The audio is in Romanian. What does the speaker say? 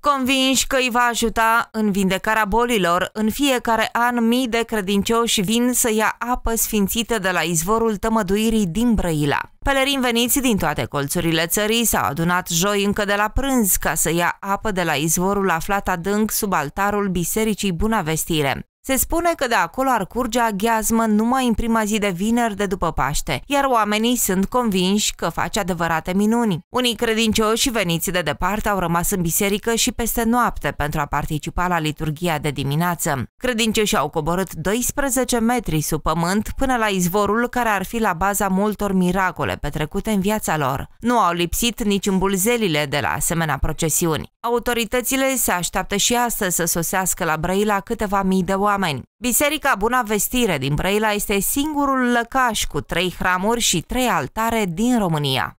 convinși că îi va ajuta în vindecarea bolilor. În fiecare an, mii de credincioși vin să ia apă sfințită de la izvorul tămăduirii din Brăila. Pelerini veniți din toate colțurile țării s-au adunat joi încă de la prânz ca să ia apă de la izvorul aflat adânc sub altarul Bisericii Bunavestire. Se spune că de acolo ar curge aghiazmă numai în prima zi de vineri de după Paște, iar oamenii sunt convinși că face adevărate minuni. Unii credincioși veniți de departe au rămas în biserică și peste noapte pentru a participa la liturghia de dimineață. Credincioșii au coborât 12 metri sub pământ până la izvorul care ar fi la baza multor miracole petrecute în viața lor. Nu au lipsit nici îmbulzelile de la asemenea procesiuni. Autoritățile se așteaptă și astăzi să sosească la Brăila câteva mii de oameni oameni. Biserica Buna Vestire din Brăila este singurul lăcaș cu trei hramuri și trei altare din România.